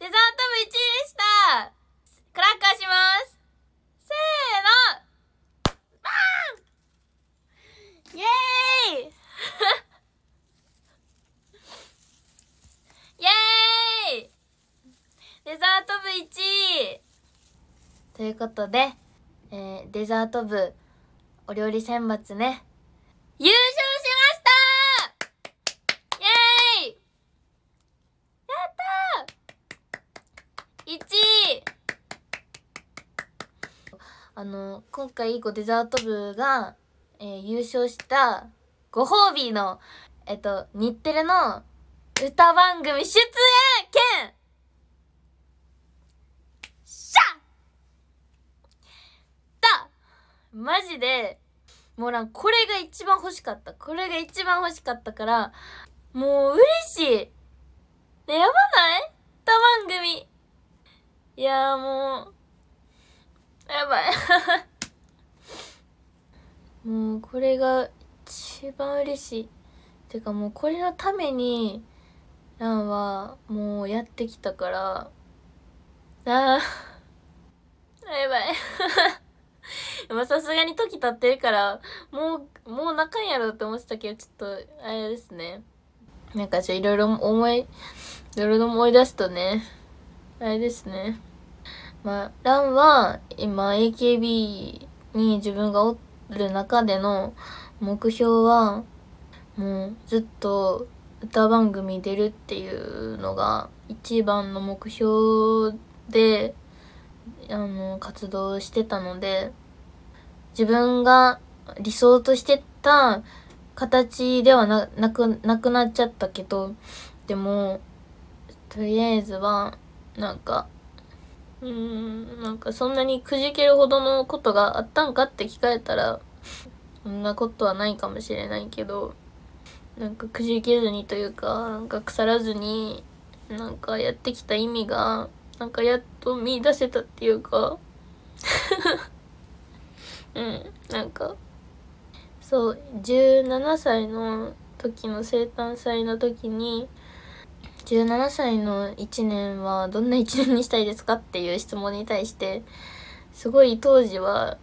デザート部1位でしたクラッカーしますせーのバーンイエーイイエーイデザート部1位ということで、えー、デザート部お料理選抜ね優勝あの今回デザート部が、えー、優勝したご褒美のえっと日テレの歌番組出演権しゃだマジでもうなんこれが一番欲しかったこれが一番欲しかったからもう嬉しいねやばない歌番組いやもうやばい もうこれが一番嬉しいてかもうこれのためにランはもうやってきたからああ やばいまあ さすがに時経ってるからもうもう泣かんやろって思ってたけどちょっとあれですねなんかちょいろいろ思いいろいろ思い出すとねあれですねまあ、ランは今 AKB に自分がおる中での目標はもうずっと歌番組出るっていうのが一番の目標であの活動してたので自分が理想としてた形ではなくなくなっちゃったけどでもとりあえずはなんかうんなんかそんなにくじけるほどのことがあったんかって聞かれたらそんなことはないかもしれないけどなんかくじけずにというかなんか腐らずになんかやってきた意味がなんかやっと見出せたっていうか うんなんかそう17歳の時の生誕祭の時に17歳の1年はどんな1年にしたいですかっていう質問に対してすごい当時は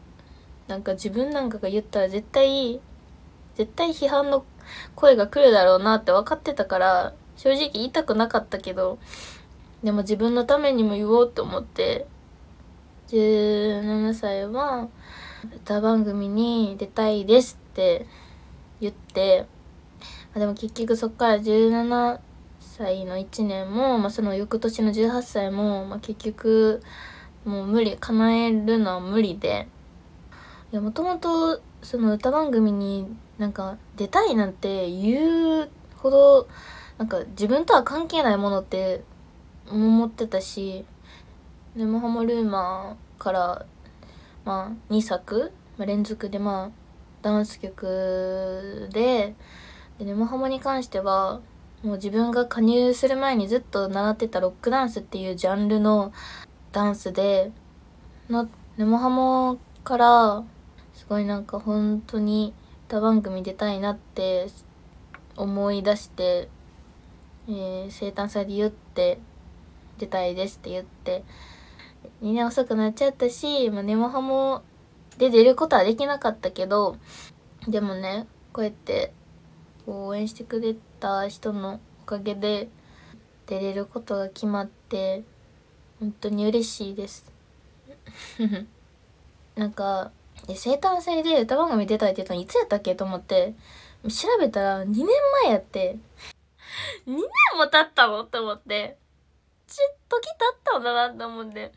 なんか自分なんかが言ったら絶対絶対批判の声が来るだろうなって分かってたから正直言いたくなかったけどでも自分のためにも言おうと思って17歳は歌番組に出たいですって言ってでも結局そっから17歳の1年も、まあ、その翌年の18歳も、まあ、結局もう無理叶えるのは無理でいやもともとその歌番組になんか出たいなんて言うほどなんか自分とは関係ないものって思ってたし「でも、ハもルーマー」から、まあ、2作、まあ、連続でまあダンス曲で「でネモハモ」に関してはもう自分が加入する前にずっと習ってたロックダンスっていうジャンルのダンスでの「沼ハモ」からすごいなんか本当に歌番組出たいなって思い出して、えー、生誕祭で言って出たいですって言って2年遅くなっちゃったし「まあ、ネモハモ」で出ることはできなかったけどでもねこうやって応援してくれた人のおかげで出れることが決まって本当に嬉しいです なんか生誕祭で歌番組出たいって言ったのいつやったっけと思って調べたら2年前やって2年も経ったのと思ってちっと時経ったんだなって思って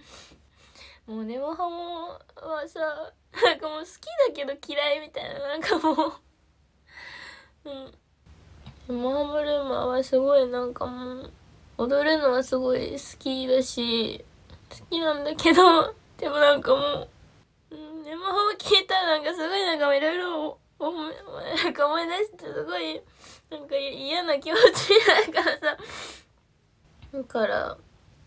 もうネモハモはさなんかもう好きだけど嫌いみたいななんかもううん、モハブルーマーはすごいなんかもう踊るのはすごい好きだし好きなんだけど でもなんかもう、うん、ネモハ聞いたらなんかすごいなんかいろいろ思い出してすごいなんか嫌な気持ちになるからさだから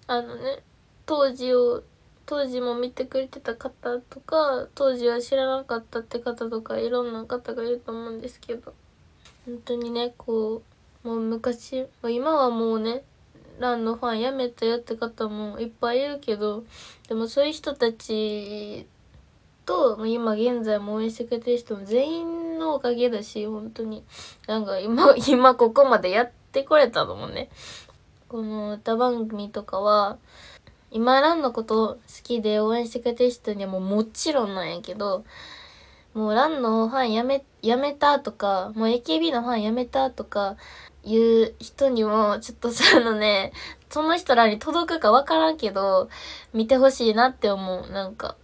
あのね当時を当時も見てくれてた方とか当時は知らなかったって方とかいろんな方がいると思うんですけど本当にねこうもう昔今はもうねランのファンやめたよって方もいっぱいいるけどでもそういう人たちと今現在も応援してくれてる人も全員のおかげだし本当になんか今 今ここまでやってこれたのもねこの歌番組とかは今ランのこと好きで応援してくれてる人にはもうもちろんなんやけどもうランのファンやめ、やめたとか、もう AKB のファンやめたとか、いう人にも、ちょっとそのね、その人らに届くかわからんけど、見てほしいなって思う、なんか。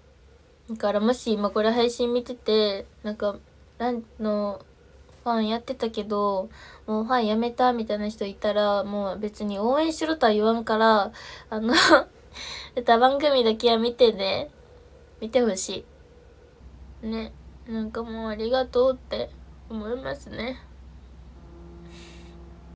だからもし今これ配信見てて、なんか、ランのファンやってたけど、もうファンやめたみたいな人いたら、もう別に応援しろとは言わんから、あの 歌番組だけは見てね。見てほしい。ね。なんかもうありがとうって思いますね。